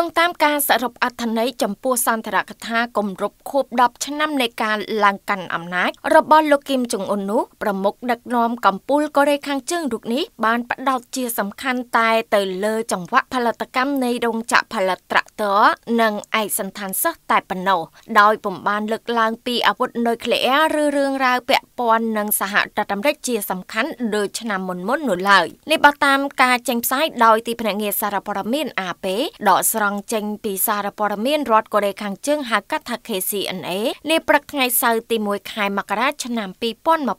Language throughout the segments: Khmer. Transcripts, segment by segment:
យោងតាមការសរុបអត្ថន័យចំពោះសន្ទរកថាគម្រប់ខួប10ឆ្នាំនៃការឡើងកាន់អំណាចរបស់លោកគីមចុងអ៊ុននោះប្រមុខដឹកនាំកម្ពុជាកូរ៉េខាងជើងរូបនេះបានផ្ដោតជាសំខាន់តែ ទៅលើចង្វាក់ផលិតកម្មនៃរោងចក្រផលិតត្រាក់ទ័រនិងឯកសន្តានសិស្សតែប៉ុណ្ណោះដោយពំបានលើកឡើង ពីអាវុធនុយក្លេអ៊ែរឬរឿងរ៉ាវពាក់ព័ន្ធនឹងសហរដ្ឋអាមេរិកជាសំខាន់ដូចឆ្នាំមុនមុននោះឡើយនេះបើតាមការចេញផ្សាយដោយទីភ្នាក់ងារសារព័ត៌មាន AP ដកស្រង់ង់ចេញពីសារព័ត៌មានរដ្ឋកូរ៉េខាងជើងហៅកាត់ថា KCNA នាព្រឹកថ្ងៃសៅរ៍ទី1ខែមករាឆ្នាំ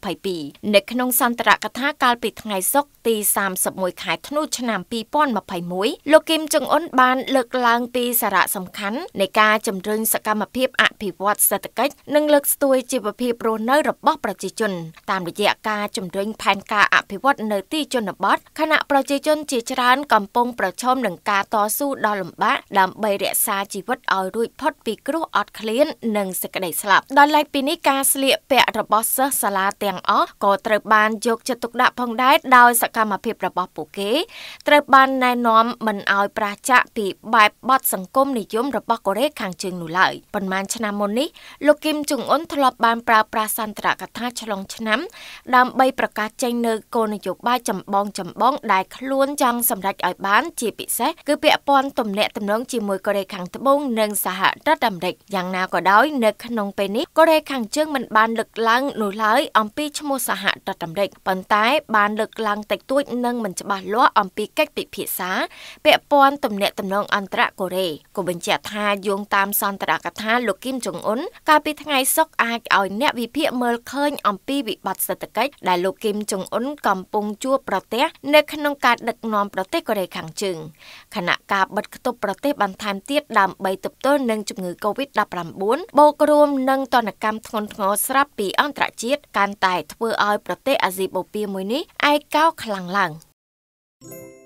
2022នៅក្នុងសន្ទរកថាកាលពីថ្ងៃសុក្រទី31ខែធ្នូឆ្នាំ2021លោកគឹមចុងអ៊ុនបានលើកឡើងពីសារៈសំខាន់នៃការជំរុញសកម្មភាពអភិវឌ្ឍសេដ្ឋកិច្ចនិងលើកស្ទួយជីវភាពរស់នៅរបស់ប្រជាជនតាមរយៈការជំរុញផែនការអភិវឌ្ឍនៅទីជនបទខណៈប្រជាជនជាច្រើនកំពុងប្រឈមនឹងការតស៊ូដ៏លំបាកបាកដើម្បីរក្សាជីវិតឲ្យរួចផុតពីគ្រោះអត់ឃ្លាននិងសេចក្តីស្លាប់ដោយឡែកពីនេះការស្លៀកពាក់របស់សិស្សសាលាទាំងអស់ក៏ត្រូវបានយកចិត្តទុកដាក់ផងដែរដោយសកម្មភាពរបស់ពួកគេត្រូវបានណែនាំមិនឲ្យប្រឆាចាកពីបែបបទសង្គមនិយមរបស់កូរ៉េខាងជើងនោះឡើយប៉ុន្មានឆ្នាំមុននេះលោកគីមចុងអ៊ុនធ្លាប់បានប្រើប្រាស់សន្ទរកថាឆ្លងឆ្នាំ ដើម្បីប្រកាសចេញនៅគោលនយោបាយចម្បងចម្បងដែលខ្លួនចង់សម្រេចឲ្យបានជាពិសេស គឺពាក់ព័ន្ធទំនាក់ទំនងជាមួយកូរ៉េខាងត្បូងនិងសហរដ្ឋអាមេរិកយ៉ាងណាក៏ដោយនៅក្នុងពេលនេះកូរ៉េខាងជើងមិន បានលើកឡើងនោះឡើយអំពីឈ្មោះសហរដ្ឋអាមេរិកប៉ុន្តែ បានលើកឡើងតិចតួច និងមិនច្បាស់លាស់អំពីកិច្ចពិភាក្សាពាក់ព័ន្ធទំនាក់ទំនងអន្តរកូរ៉េក៏បញ្ជាក់ថាយោងតាមសន្ទរកថាលោកគីមចុងអ៊ុនកាលពីថ្ងៃសុក្រអាចឲ្យអ្នកវិភាគមើលឃើញអំពីវិបត្តិសេដ្ឋកិច្ចដែលលោកគីមចុងអ៊ុនកំពុងជួបប្រទះនៅក្នុងការដឹកនាំប្រទេសកូរ៉េខាងជើងខណៈការបិទគប់ប្រទេសបន្ថែមទៀតដើម្បីទប់ទល់នឹងជំងឺ Covid-19 បូករួមនឹងតនកម្មធ្ងន់ធ្ងរស្រាប់ពីអន្តរជាតិកាន់តែធ្វើឲ្យប្រទេសអាស៊ីបូព៌ាមួយនេះឯកោខ្លាំងឡើង។